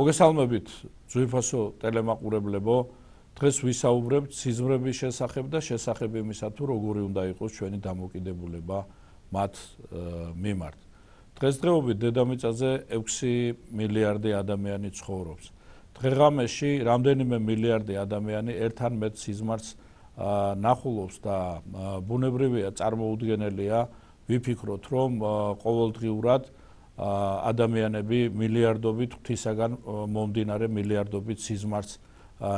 მოგესალმებით ძვირფასო ტელემაყურებლებო დღეს ვისაუბრებ ციზმრების შესახებ და შესახებ იმისა თუ როგორი უნდა იყოს ჩვენი დამოკიდებულება მათ მიმართ დღესდღეობით დედამიწაზე 6 მილიარდი ადამიანი ცხოვრობს დღეღამეში რამდენიმე მილიარდი ადამიანი ერთან მეტ ციზმარს ნახულობს და ბუნებრივია წარმოუდგენელია ვიფიქროთ რომ ყოველდღიურად 10 ადამიანები მილიარდობით ღვთისაგან მომდინარე მილიარდობით სიზმარს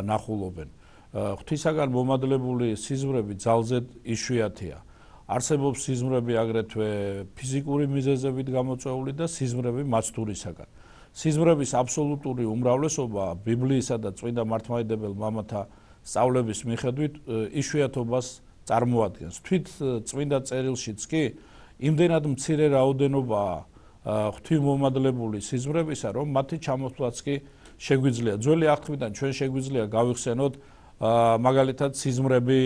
ნახულობენ. ღვთისაგან მომადლებული სიზმრები ძალზედ იშვიათია. არსებობს სიზმრები აგრეთვე ფიზიკური მიზეზებით გამოწვეული და სიზმრები მაცდურისაგან. სიზმრების აბსოლუტური უმრავლესობა ბიბლიისა და წმინდა მართლმადიდებელ მამათა სწავლების მიხედვით იშვიათობას წარმოადგენს. თვით წმინდა წერილშიც კი იმდენად მცირე რაოდენობაა ღვთიმომადლებული სიზმრებისა, რომ მათი ჩამოთვლაც კი შეგვიძლია. ძველი აღთქმიდან ჩვენ შეგვიძლია გავიხსენოთ მაგალითად სიზმრები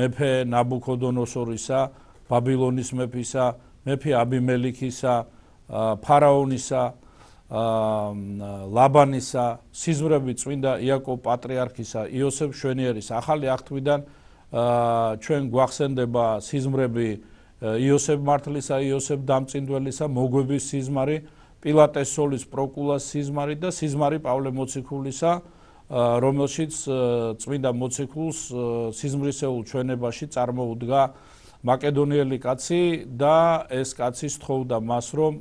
მეფე ნაბუქოდონოსორისა, ბაბილონის მეფისა, მეფე აბიმელიქისა, ფარაონისა, ლაბანისა, სიზმრები წმინდა იაკობ პატრიარქისა, იოსებ შვენიერის. ახალი აღთქმიდან ჩვენ გვახსენდება სიზმრები იოსებ მართლისა, იოსებ დამწინდველისა, მოგვების სიზმარი, პილატეს სოლის პროკულას სიზმარი და სიზმარი პავლე მოციქულისა, რომელშიც წმინდა მოციქულს სიზმრისეულ ჩვენებაში წარმოუდგა მაკედონიელი კაცი და ეს კაცი შეხოვდა მას, რომ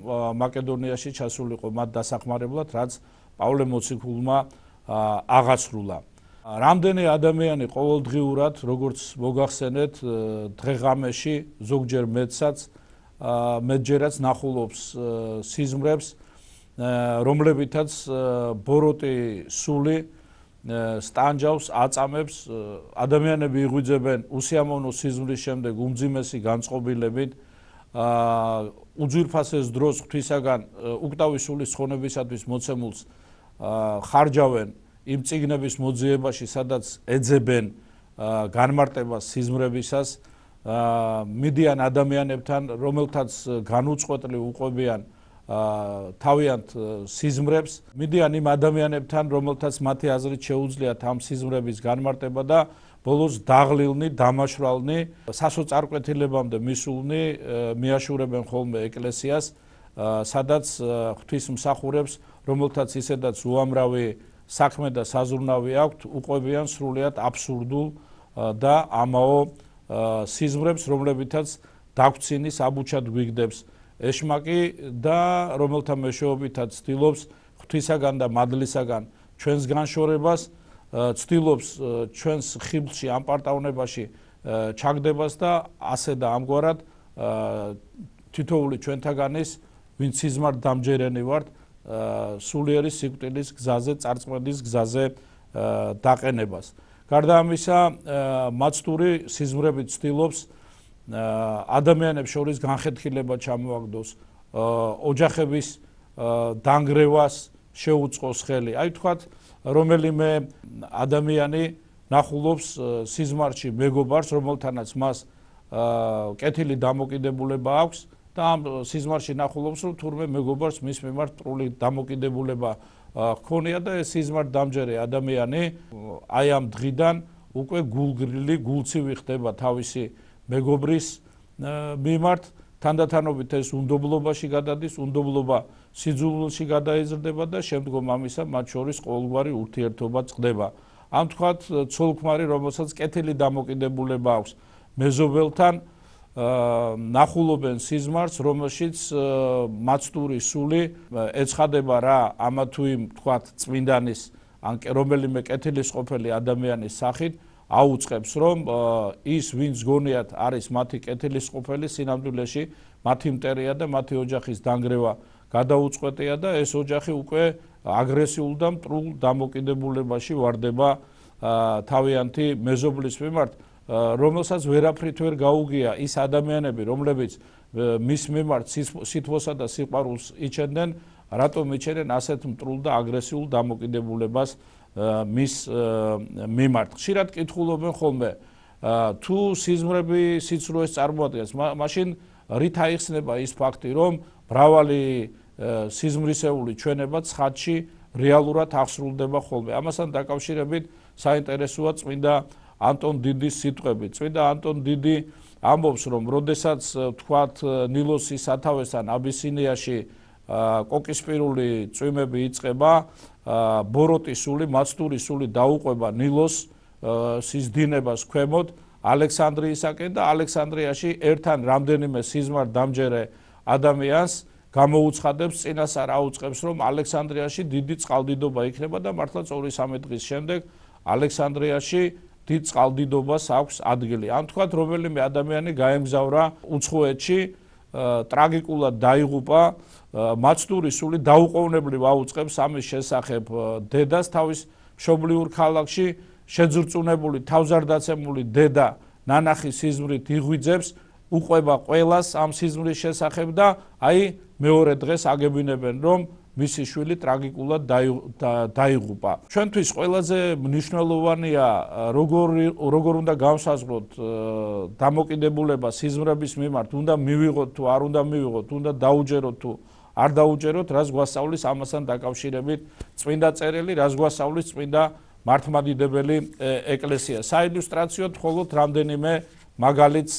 მაკედონიაში ჩასულიყო მათ დასახმარებლად, რაც პავლე მოციქულმა აღასრულა. რამდენი ადამიანი ყოველდღურად როგორც მოგახსენეთ დღეღამეში ზოგჯერ მეცაც მეჯერაც ნახულობს სიზმრებს რომლებითაც ბოროტი სული სტანჯავს აწამებს ადამიანები იღვიძებენ უსიამოვნო სიზმრის შემდეგ უმძიმესი განწყობილებით ა უძირფასეს დროს ღვთისაგან უკტავის სულის ხონებისათვის მოცემულს ხარჯავენ იმ ციგნების მოძიებაში, სადაც ეძებენ განმარტებას სიზმრებისას, მიდიან ადამიანებთან, რომელთაც განუწყვეტლი უყვებიან თავიანთ სიზმრებს, მიდიან იმ ადამიანებთან, რომელთაც მათი აზრით შეუძლიათ ამ სიზმრების განმარტება და ბოლოს დაღლილნი, დამაშრალნი, სასოწარკვეთილებამდე მისულნი მიაშურებენ ხოლმე ეკლესიას, სადაც ღვთისმსახურებს, რომელთაც ისედაც უამრავი საქმე და საზრუნავი აქვთ უყვებიან სრულიად აბსურდულ და ამაო სიზმრებს რომლებითაც დაგვცინის აბუჩად გვიგდებს ეშმაკი და რომელთა მეშვეობითაც ცდილობს ღვთისაგან და მადლისაგან ჩვენს განშორებას ცდილობს ჩვენს ხიბლში ამ პარტავნებაში ჩაგდებას და ასე და ამგვარად თითოული ჩვენთაგანის ვინც სიზმარ დამჯერენი ვართ სულიერი სიკვდილის გზაზე, წარწმედის გზაზე დაყენებას. გარდა ამისა, მაცტური სიზმრები ცდილობს ადამიანებს შორის განხეთქილება ჩამოაგდოს, ოჯახების დაنگრევას შეუწყოს ხელი. აი თქვათ, რომელიმე ადამიანი ნახულობს სიზმარში მეგობარს, რომელთანაც მას კეთილი დამოკიდებულება აქვს, და ამ სიზმარში ნახულობს რომ თურმე მეგობარს მის მიმართ პრული დამოკიდებულება ხონია და ეს სიზმარ დამჯერე ადამიანი აი ამ დღიდან უკვე გულგრილი გულწივი ხდება თავისი მეგობრის მიმართ თანდათანობით ეს უნდობლობაში გადადის უნდობლობა სიძულულში გადაიზრდება და შემდგომ ამისა მათ შორის ყოველგვარი ურთიერთობა წდება ამ თქვათ ცოლქმარი რომელსაც კეთილი დამოკიდებულება აქვს მეზობელთან ნახულობენ სიზმარს, რომელშიც მაცტური სული ეცხადება რა ამა თუ იმ თქვათ წმინდანის ან რომელიმე კეთილის ყოფილი ადამიანის სახით აუწყებს რომ ის ვინც გონიათ არის მათი კეთილის ყოფილი სინამდვილეში მათი მტერია და მათი ოჯახის დაنگრევა გადაუწყვეტია და ეს ოჯახი უკვე აგრესიულ და მტრულ დამოკიდებულებაში واردება თავიანთი მეზობლის მიმართ რომელსაც ვერაფრით ვერ გაუგია ის ადამიანები, რომლებიც მის მიმართ სითბოსა და სიყვარულს იჩენდნენ, რატომ იჩენენ ასეთ მტრულ და აგრესიულ დამოკიდებულებას მის მიმართ? ხშირად კითხულობენ ხოლმე, თუ სიზმრები სიცრუეს წარმოადგენს, მაშინ რით აიხსნება ის ფაქტი, რომ ბრავალი სიზმრისეული ჩვენება ცხადში რეალურად აღსრულდება ხოლმე? ამასთან დაკავშირებით საინტერესოა წმინდა ანტონ დიდის სიტყვები. წვიდა ანტონ დიდი ამბობს, რომ როდესაც თქვათ ნილოსის სათავესთან აბისინიაში კოკისპირული წვიმები იწყება, ბოროტის სული, მაცტურის სული დაუყვება ნილოს სის დინებას ქვემოთ ალექსანდრიისაკენ და ალექსანდრიაში ერთთან რამდენიმე სიზმარ დამჯერე ადამიანს გამოუცხადებს წინასარ აუწყებს რომ ალექსანდრიაში დიდი წყალდიდობა იქნება და მართლა 2-3 დღის შემდეგ ალექსანდრიაში დიდ წყალდიდობას აქვს ადგილი. ან თქვათ, რომელიმე ადამიანი გაემგზავრა უცხოეთში, ტრაგიკულად დაიღუპა, მაცდური სული დაუყოვნებლივ აუწყებს ამის შესახებ დედას თავის მშობლიურ ქალაქში, შეძრწუნებული, თავზარდაცემული დედა ნანახი სიზმრით იღვიძებს, უყვება ყოველას ამ სიზმრის შესახებ და აი მეორე დღეს აგებინებენ, რომ მისი შვილი ტრაგიკულად დაიღუპა. ჩვენთვის ყველაზე მნიშვნელოვანია როგორ როგორ უნდა გავსაზღვროთ დამოკიდებულება სიზმრების მიმართ, უნდა მივიღოთ თუ არ უნდა მივიღოთ, უნდა დაუჯეროთ თუ არ დაუჯეროთ, რაც გვასწავლის ამასთან დაკავშირებით წმინდა წერილი, რაც გვასწავლის წმინდა მართლმადიდებელი ეკლესია. საილუსტრაციოდ მხოლოდ რამდენიმე მაგალითს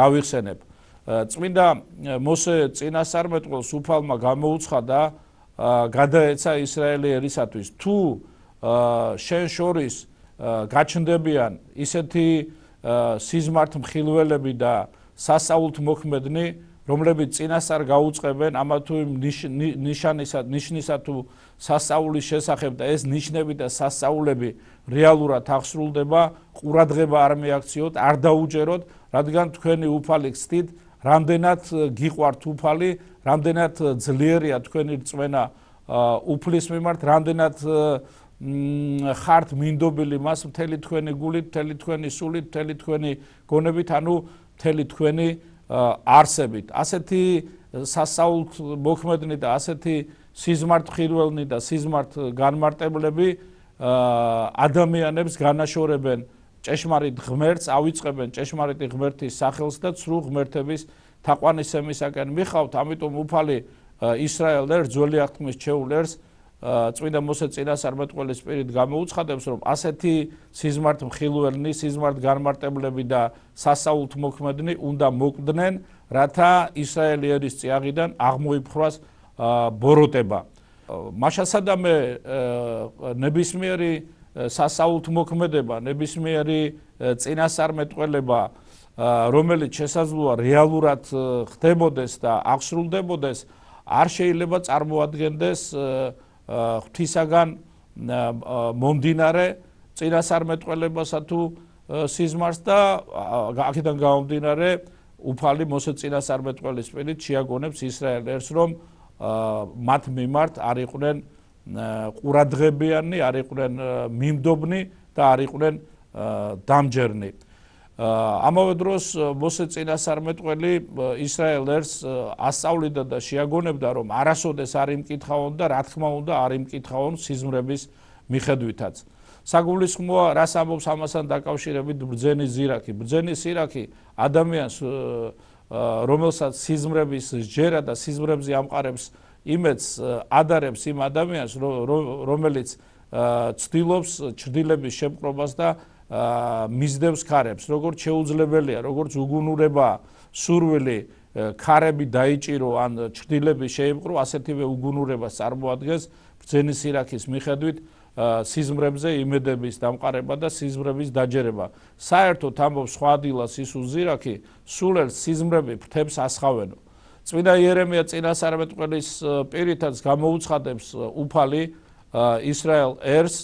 გავიხსენებ. წმინდა მოსე წინასწარმეტყველს უფალმა გამოუცხადა გადაეცა ისრაელი ერისათვის თუ შენ შორის გაჩნდებიან ისეთი სიზმართ მხილველები და სასაულთ მოქმედნი რომლებიც წინასწარ გაუწებენ ამა თუ ნიშანისა ნიშნისა თუ სასაულის შესახებ და ეს ნიშნები და სასაულები რეალურად აღსრულდება ყურადღება არ მიაქციოთ არ დაუჯეროთ რადგან თქვენი უფალი გცდით რამდენად э, გიყვართ უფალი, რამდენად э, ძლიერია თქვენი წვენა э, უფლის მიმართ, რამდენად ხართ მინდობილი მას მთელი თქვენი გულით, მთელი თქვენი სულით, მთელი თქვენი გონებით, ანუ მთელი თქვენი არსებით. ასეთი სასაულთ მოხმედნი და ასეთი სიზმართ ხირველნი და სიზმართ განმარტებლები ადამიანებს განაშორებენ აა ჭეშმარიტ ღმერთს ავიწყებენ ჭეშმარიტი ღმერთის სახელს და ცრუ ღმერთების თაყვანისმისაკენ მიხავთ ამიტომ უფალი ისრაელდერ ძველი აღთქმის ჩეულერს წმინდა მოსე წინას არმეთყელის სპირით გამოუცხადებს რომ ასეთი სიზმართ მხილველნი სიზმართ განმარტებლები და სასაულთ მოქმედნი უნდა მოკვდნენ რათა ისრაელიერის წიაღიდან აღმოიფხვრას ბოროტება მაშასადამე ნებისმიერი სასაულთ მოქმედება, ნებისმიერი წინასწარმეტყველება, რომელიც შესაძლოა რეალურად ხდებოდეს და აღსრულდებოდეს, არ შეიძლება წარმოადგენდეს ღვთისაგან მომდინარე წინასწარმეტყველებასა თუ სიზმარს და აქედან გამომდინარე უფალი მოსეწინასწარმეტყველის პირით შეაგონებს ისრაელს, რომ მათ მიმართ არ იყვნენ ყურადღებიანი, არ იყვნენ მიმდობნი და არ იყვნენ დამჯერნი. ამავე დროს მოსე წინასარმეტყველი ისრაელებს ასწავლიდა და შეაგონებდა რომ არასოდეს არ იმკითხავონ და რა თქმა უნდა არ იმკითხავონ სიზმრების მიხედვითაც. საგულისხმოა რას ამბობს ამასთან დაკავშირებით ბრძენის ზირაქი. ბრძენის ზირაქი ადამიანს რომელსაც სიზმრების ჯერა და სიზმრებზე ამყარებს იმets ადარებს იმ ადამიანს რომელიც ცდილობს ჭრდილების შეპყრობას და მისდევს ხარებს როგორც შეუძლებელია როგორც უგუნურება სურვილი ხარები დაიჭირო ან ჭრდილები შეიპყრო ასეთივე უგუნურებას წარმოადგენს ბრძენის ირაკის მიხედვით სიზმრებზე იმედების დამყარება და სიზმრების დაჯერება საერთოდ ამბობს სხვა ადილას ის უზირაკი სულელ სიზმრები ფრთებს ასხავენო წმინდა იერემია წინასწარმეტყველის პირითაც გამოუცხადებს უფალი ისრაელ ერს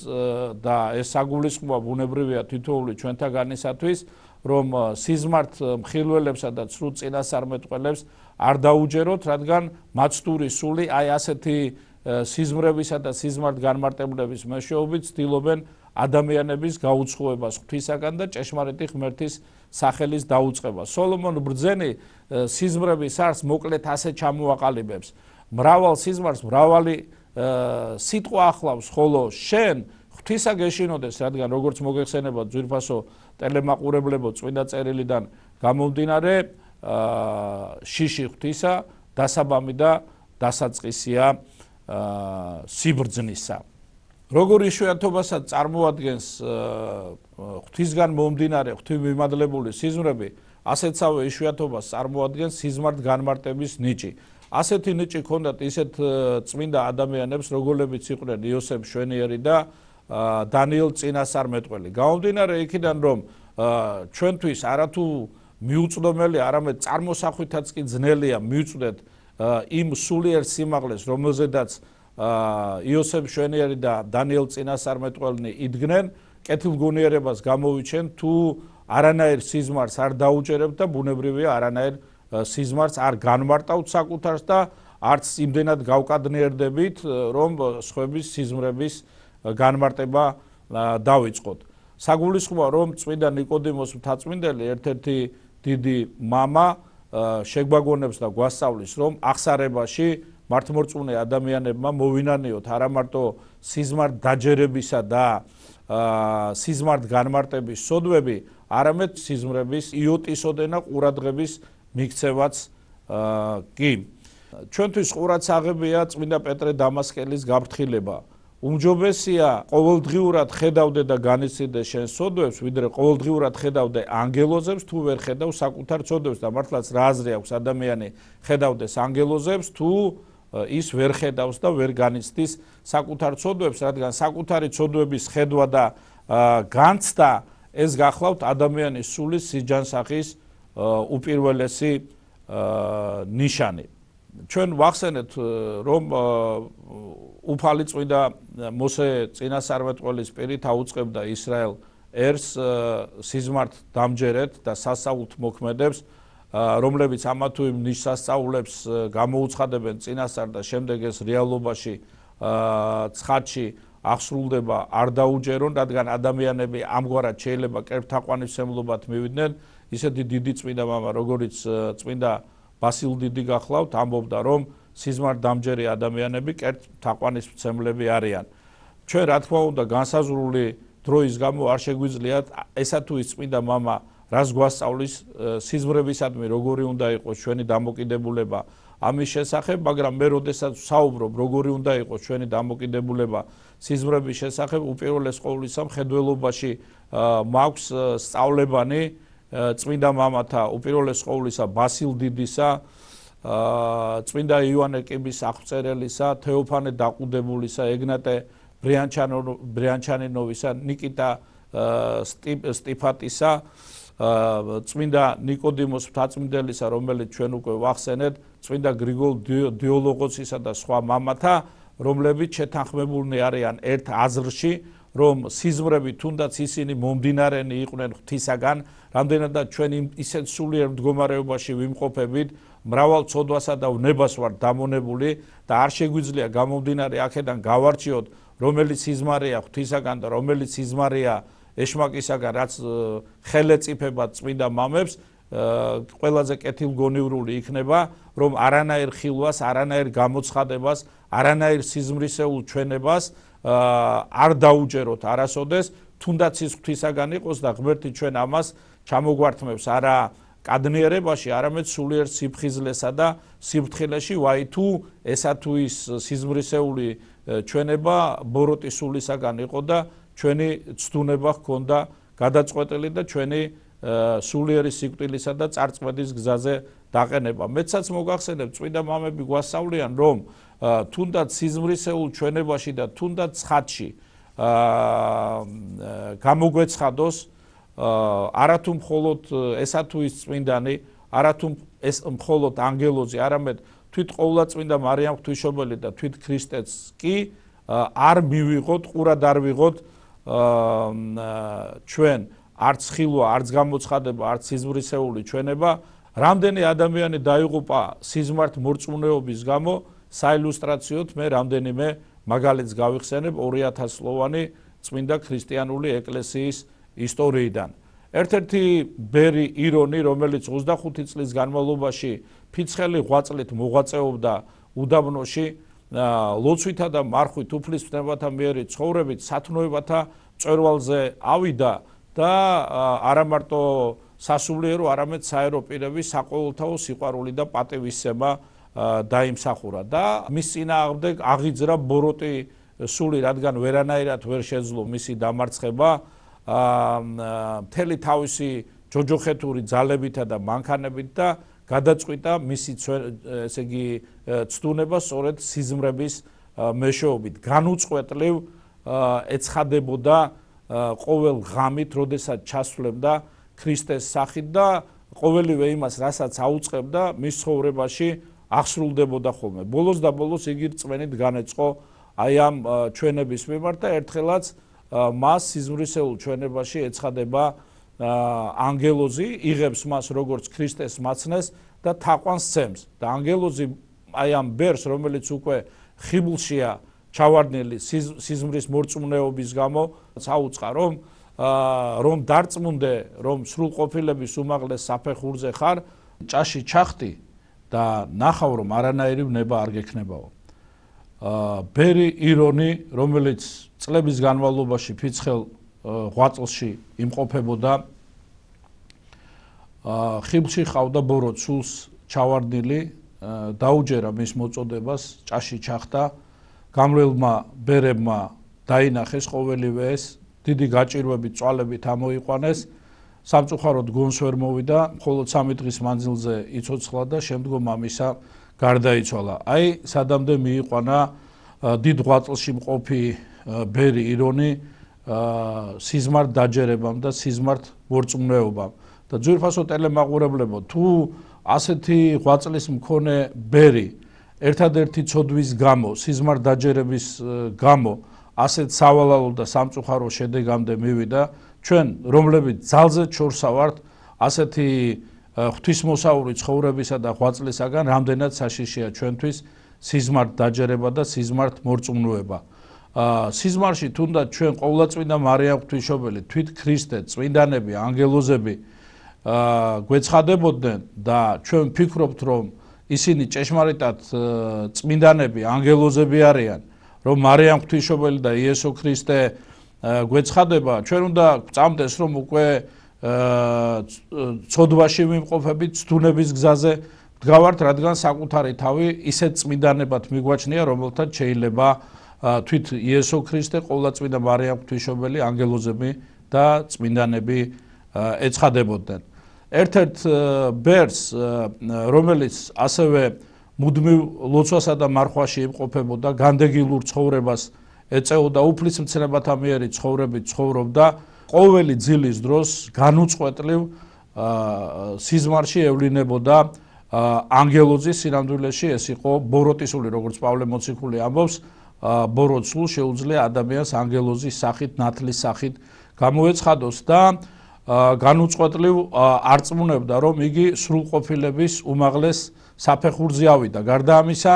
და ეს საგულისხმოა ბუნებრივია თითოეული ჩვენთაგანისათვის რომ სიზმართ მხილველებსა და ცრუ წინასწარმეტყველებს არ დაუჯეროთ რადგან მაცდური სული აი ასეთი სიზმრებისა და სიზმართ განმარტებლების მეშვეობით ცდილობენ ადამიანების გაუცხოებას ღვთისაგან და ჭეშმარიტი ღმერთის სახელის დაუწება. სოლომონ ბრძენი სიზმრების არს მოკლედ ასე ჩამოაყალიბებს. მრავალ სიზმარს მრავალი სიტყვა ახლავს, ხოლო შენ ღვთისა გეშინოდეს, რადგან როგორც მოგეხსენება ძვირფასო ტელემაყურებლებო წმინდა წერილიდან გამომდინარე, შიში ღვთისა დასაბამი და დასაწყისია სიბრძნისა. როგორი შეათობასაც წარმოადგენს ღვთისგან მომდინარე ღვთიმიმადლებული სიზმრები, ასეთავე შეათობას წარმოადგენს სიზმართ განმარტების ნიჭი. ასეთი ნიჭი ქონდათ ისეთ წმინდა ადამიანებს, როგორებიც იყვნენ იოსებ შვენიერი და დანიელ წინასარმეტყველი. გამომდინარე იქიდან, რომ ჩვენთვის არათუ მიუწვდომელი, არამედ წარმოსახვითაც კი ძნელია მიუწვდეთ იმ სულიერ სიმაღლეს, რომელზედაც იოსებ შვენიერი და დანიელ წინასარმეტყველნი იდგნენ კეთილგონიერებას გამოვიჩენ თუ არანაირ სიზმარს არ დაუჭერებ და ბუნებრივია არანაირ სიზმარს არ განმარტავთ საკუთარს და არც იმდენად გავკადნიერდებით რომ სხვების სიზმრების განმარტება დავიწყოთ საგულისხმოა რომ წმინდა ნიკოდიმოს მთაწმინდელი ერთ-ერთი დიდი мама შეგვაგონებს და გვასწავლის რომ აღსარებაში მართმორწმუნე ადამიანებმა მოვინანეოთ არა მარტო სიზმარ დაჯერებისა და სიზმარ განმარტების სოდვები, არამედ სიზმრების იოტისოდენა ყურადღების მიქცევაც კი. ჩვენთვის ყურადს აღებია წმინდა პეტრე დამასკელის გაფრთხილება. უმჯობესია ყოველდღიურად ხედავდე და განიცდიდე შენ სოდვებს, ვიდრე ყოველდღიურად ხედავდე ანგელოზებს, თუ ვერ ხედავ საკუთარ სოდვებს და მართლაც რა აზრი აქვს ადამიანი ხედავდეს ანგელოზებს თუ აა ის ვერ ხედავს და ვერ განიცდის საკუთარ ცოდვებს, რადგან საკუთარი ცოდვების ხედვა და განცდა ეს გახლავთ ადამიანის სულის სიჯანსაღის უპირველესი ნიშანი. ჩვენ ვახსენეთ, რომ უფალი წვიდა მოსე წინასარმეტყველის პირით აუწებდა ისრაელ ერს სიზმართ დამჯერეთ და სასაულთ მოქმედებს რომლებიც ამა თუ იმ ნიშსასწაულებს გამოუცხადებენ წინასწარ და შემდეგ ეს რეალობაში ცხადში აღსრულდება არ დაუჯერონ, რადგან ადამიანები ამგვარად შეიძლება კერფთაყვანისმსებლობად მივიდნენ, ისეთი დიდი წმინდა მამა, როგორიც წმინდა ბასილი დიდი გახლავთ, ამბობდა რომ სიზმარდამჯერი ადამიანები კერფთაყვანისმსებლები არიან. ჩვენ რა თქმა უნდა განსაზრული დროის გამო არ შეგვიძლიათ ესა თუ ის წმინდა მამა რას გვასწავლის სიზმრებისადმი როგორი უნდა იყოს ჩვენი დამოკიდებულება ამის შესახებ, მაგრამ მე როდესაც საუბრობ როგორი უნდა იყოს ჩვენი დამოკიდებულება სიზმრების შესახებ, უპირველეს ყოვლისა მხედველობაში მაქვს სწავლებანი წმინდა მამათა უპირველეს ყოვლისა ბასილ დიდისა წმინდა იოანე კიბის აღწერელისა, თეოფანე დაყუდებულისა, ეგნატე ბრიანჩანოვისა, ნიკიტა სტიფატისა, წმინდა ნიკოდიმოს მთაწმინდელისა, რომელიც ჩვენ უკვე ვახსენეთ, წმინდა გრიგოლ დიოლოგოსისა და სხვა მამათა, რომლებიც შეთანხმებულნი არიან ერთ აზრში, რომ სიზმრები თუნდაც ისინი მომდინარენი იყვნენ ღვთისაგან, რამდენადაც ჩვენ ისეთ სულიერ მდგომარეობაში ვიმყოფებით, მრავალ ცოდვასა და ვნებას ვარ დამონებული და არ შეგვიძლია გამომდინარე ახედან გავარჩიოთ რომელიც სიზმარია ღვთისაგან და რომელიც სიზმარია ეშმაკისაგან რაც ხელეწიფება წმინდა მამებს ყველაზე კეთილგონივრული იქნება რომ არანაირ ხილვას არანაირ გამოცხადებას არანაირ სიზმრისეულ ჩვენებას არ დაუჯეროთ არასოდეს თუნდაც ის ღვთისაგან იყოს და ღმერთი ჩვენ ამას ჩამოგვართმევს არა კადნიერებაში არამედ სულიერ სიფხიზლესა და სიფრთხილეში ვაი თუ ესა თუ ის სიზმრისეული ჩვენება ბოროტი სულისაგან იყო და ჩვენი ცდუნება ჰქონდა გადაწყვეტილი და ჩვენი სულიერი სიკვდილისა და წარწმედის გზაზე დაყენება. მეცაც მოგახსენებ წვიდა მამები გვასწავლიან რომ თუნდაც სიზმრისეულ ჩვენებაში და თუნდაც ხათში აა გამოგვეცხადოს არათუ მხოლოდ ესა თუ ის წმინდანი, არათუ ეს მხოლოდ ანგელოზი, არამედ თვით ყოვლა წმინდა მარიამ ღვთისმშობელი და თვით ქრისტეც კი არ მივიღოთ, ყურად არ ვიღოთ აა ჩვენ არც ხილვა, არც გამოცხადება, არც სიზმრისეული ჩვენება, რამდენი ადამიანი დაიღუპა სიზმართ მორწმუნეობის გამო, საილუსტრაციოდ მე რამდენიმე მაგალითს გავიხსენებ 2000 სლოვანი წმინდა ქრისტიანული ეკლესიის ისტორიიდან. ერთ-ერთი ბერი ირონი, რომელიც 25 წლის განმავლობაში ფიცხელი ღვაწლით მოღვაწეობდა უდაბნოში, ლოცვითა და მარხვით უფლისწნებათა მეორე ცხოვრებით სათნოებათა წერვალზე ავიდა და არა მარტო სასულიერო არამედ საერო პირების საყოველთაო სიყვარული და პატევისება დაიმსახურა და მის წინააღმდეგ აღიძრა ბოროტი სული რადგან ვერანაირად ვერ შეძლო მისი დამარცხება მთელი თავისი ჯოჯოხეთური ძალებითა და მანქანებით და გადაწყვიტა მისი ესე იგი ცდუნება სწორედ სიზმრების მეშვეობით განუწყვეტლივ ეცხადებოდა ყოველ ღამით, როდესაც ჩასვლებდა ქრისტეს სახით და ყოველივე იმას, რასაც აუწყებდა მის ცხოვრებაში აღსრულდებოდა ხოლმე. ბოლოს და ბოლოს იგი წმენით განეწყო აი ამ ჩვენების მიმართ და ერთხელაც მას სიზმრისეულ ჩვენებაში ეცხადება აა ანგელოზი იღებს მას როგორც ქრისტეს მაცნეს და თაყვანს ცემს და ანგელოზი აი ამ ბერს რომელიც უკვე ხიბულშია ჩავარდნილი სიზმრის მორწმუნეობის გამო საუცხა რომ რომ დარწმუნდე რომ სრულყოფილების უმაღლეს საფეხურზე ხარ ჭაში ჩახტი და ნახავ რომ არანაირი ვნება არ გექნებაო ა ბერი ირონი რომელიც წლების განმავლობაში ფიცხელ ღვაწლში იმყოფებოდა აა ხიბში ყავდა ბოროცულს ჩავარდილი დაუჯერა მის მოწოდებას ჭაში ჩახტა გამრელმა ბერებმა დაინახეს ყოველივე ეს დიდი გაჭირვებით წვალებით ამოიყვანეს სამწუხაროდ გონს ვერ მოვიდა მხოლოდ 3 დღის მანძილზე იწოცხლა და შემდგომ ამისა გარდაიცვალა აი სადამდე მიიყვანა დიდ ღვაწლში მყოფი ბერი ირონი სიზმართ დაჯერებამ და სიზმართ მორწმუნეობამ და ძვირფასო ტელემაყურებლებო თუ ასეთი ღვაწლის მქონე ბერი ერთადერთი ცოდვის გამო სიზმართ დაჯერების გამო ასეთ სავალალო და სამწუხარო შედეგამდე მივიდა ჩვენ რომლებიც ძალზე ჩორსა ვართ ასეთი ღვთისმოსავური ცხოვრებისა და ღვაწლისაგან რამდენად საშიშია ჩვენთვის სიზმართ დაჯერება და სიზმართ მორწმუნეობა სიზმარში თუნდაც ჩვენ ყოვლადწმინდა მარიამ ღვთისმშობელი თვით ქრისტე წმინდანები ანგელოზები გვეცხადებოდნენ და ჩვენ ვფიქრობთ რომ ისინი ჭეშმარიტად წმინდანები ანგელოზები არიან რომ მარიამ ღვთისმშობელი და იესო ქრისტე გვეცხადება ჩვენ უნდა წამდეს რომ უკვე ცოდვაში მიმყოფებით ძუნების გზაზე გავართ რადგან საკუთარი თავი ისეთ წმინდანებად მიგვაჩნია რომელთა შეიძლება თვით იესო ქრისტე ყოვლადწმინდა მარიამ ღვთისმშობელი ანგელოზები და წმინდანები ეცხადებოდნენ ერთ-ერთ ბერს რომელიც ასევე მუდმივ ლოცვასა და მარხვაში იმყოფებოდა განდეგილურ ცხოვრებას ეწეოდა უფლის მცნებათა მიერი ცხოვრებით ცხოვრობდა ყოველი ძილის დროს განუწყვეტლივ სიზმარში ევლინებოდა ანგელოზის სინამდვილეში ეს იყო ბოროტისული როგორც პავლე მოციქული ამბობს ბოროცულ შეუძლია ადამიანს ანგელოზის სახით, ნათლის სახით გამოეცხადოს და განუწყვეტლივ არწმუნებდა, რომ იგი სრულყოფილების უმაღლეს საფეხურზე ავიდა. გარდა ამისა,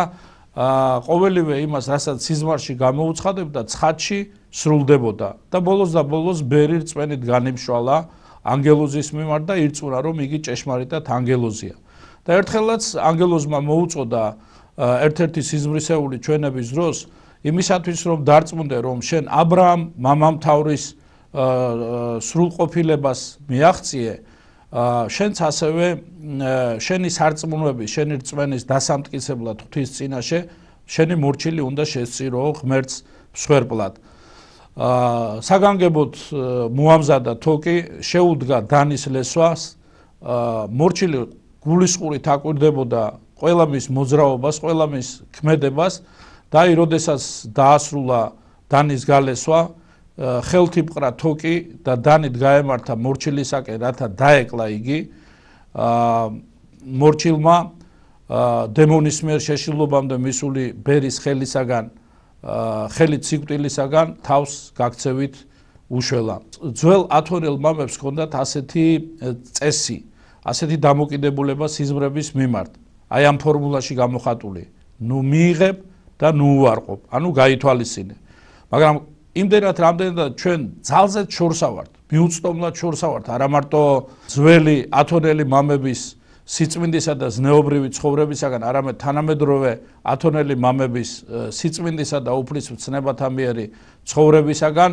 ყოველივე იმას, რასაც სიზმარში გამოუცხადებდა, ცხადში სრულდებოდა და ბოლოს და ბოლოს ბერი რწმენით განიმშვალა ანგელოზის მიმართ და ირწმუნა, რომ იგი ჭეშმარიტად ანგელოზია. და ერთხელაც ანგელოზმა მოუწოდა ერთ-ერთი სიზმრისეული ჩვენების დროს იმისათვის რომ დარწმუნდე რომ შენ ა ブラ ამ მამამთავრის სრულყოფილებას მიაღწიე შენც ასევე შენი სარწმუნოების შენი რწმენის დასამტკიცებლად ღვთის წინაშე შენი მორჩილი უნდა შეცირო ღმერთს მსხვერპლად ა საგანგებოდ მოამზადა თოკი შეუდგა დანის ლესვას მორჩილი გულისყურით აკვირდებოდა ყველა მის მოძრაობას ყველა მის ქმედებას და აი როდესაც დაასრულა დანის გალესვა ხელთი პყრა თოკი და დანით გამართა მორჩილისაკენ რათა დაეკლა იგი მორჩილმა დემონის მიერ შეშილობამდე მისული ბერის ხელისაგან ხელი ციკვტილისაგან თავს გაქცევით უშველა ძველ ათონელ მამებს ჰქონდათ ასეთი წესი ასეთი დამოკიდებულება სიზმრების მიმართ აი ამ ფორმულაში გამოხატული ნუ მიიღებ და ნუ უარყოფ, ანუ გაითვალისწინე. მაგრამ იმდენად რამდენადაც ჩვენ ძალზე შორსავართ, მიუწვდომლად შორსავართ, არა მარტო ძველი ათონელი მამების სიწმინდისა და ზნეობრივი ცხოვრებისაგან, არამედ თანამედროვე ათონელი მამების სიწმინდისა და უფლის მცნებათამიერი ცხოვრებისაგან,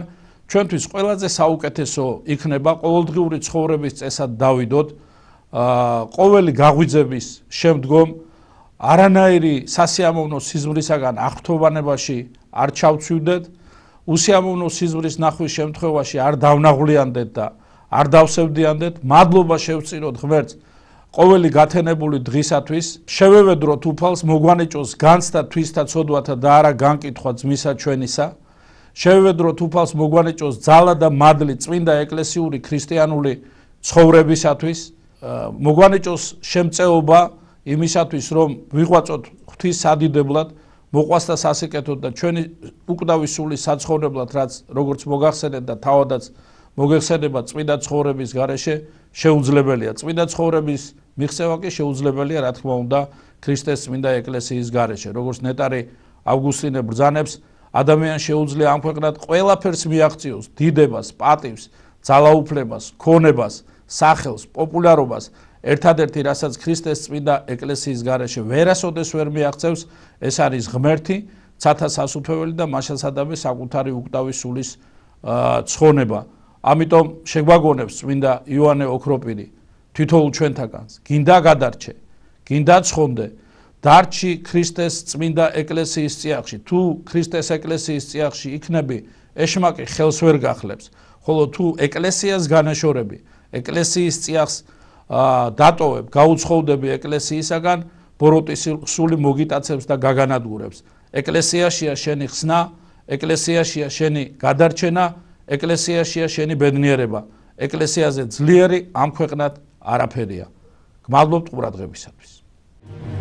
ჩვენთვის ყველაზე საუკეთესო იქნება ყოველდღიური ცხოვრების წესად დავიდოთ, აა ყოველი გაღვიძების შემდგომ არანაირი სასიამოვნო სიზმრისაგან აღთობანებაში არ ჩავცვიდეთ, უსიამოვნო სიზმრის ნახვის შემთხვევაში არ დავნაღვლიანდეთ და არ დავსევდიანდეთ. მადლობა შევწიროთ ღმერთს ყოველი გათენებული დღისათვის. შევევედროთ უფალს, მოგვანეჭოს განცდა თვისთა ცოდვათა და არა განკითხვა ძმისა ჩვენისა. შევევედროთ უფალს, მოგვანეჭოს ძალა და მადლი წმინდა ეკლესიური ქრისტიანული ცხოვრებისათვის. მოგვანეჭოს შემწეობა იმისათვის რომ ვიღვაწოთ ღვთის სადიდებლად მოყვასთა სასიკეთოდ და ჩვენი უკდავი სული საცხოვრებლად რაც როგორც მოგახსენეთ და თავადაც მოგეხსენება წმინდა ცხოვრების გარეშე შეუძლებელია წმინდა ცხოვრების მიღწევა კი შეუძლებელია რა თქმა უნდა ქრისტეს წმინდა ეკლესიის გარეშე როგორც ნეტარი ავგუსტინე ბრძანებს ადამიან შეუძლია ამ ქვეყნად ყველაფერს მიაღწიოს დიდებას პატივს ძალაუფლებას ქონებას სახელს პოპულარობას ერთადერთი რასაც ქრისტეს წმინდა ეკლესიის გარეშე ვერასოდეს ვერ მიაღწევს ეს არის ღმერთი ცათა სასუფეველი და მასაც ადამიანს საკუთარი უკდავი სულის ცხონება ამიტომ შეგვაგონებს წმინდა იოანე ოქროპირი თითოულ ჩვენთაგანს გინდა გადარჩე გინდა ცხონდე დარჩი ქრისტეს წმინდა ეკლესიის წიაღში თუ ქრისტეს ეკლესიის წიაღში იქნები ეშმაკი ხელს ვერ გახლებს ხოლო თუ ეკლესიას განაშორები ეკლესიის წიაღში დატოვებ, გაუცხოვდები ეკლესიისაგან ბოროტის სული მოგიტაცებს და გაგანადგურებს. ეკლესიაშია შენი ხსნა, ეკლესიაშია შენი გადარჩენა, ეკლესიაშია შენი ბედნიერება. ეკლესიაზე ძლიერი ამქვეყნად არაფერია. გმადლობთ ყურადღებისათვის. Thank you.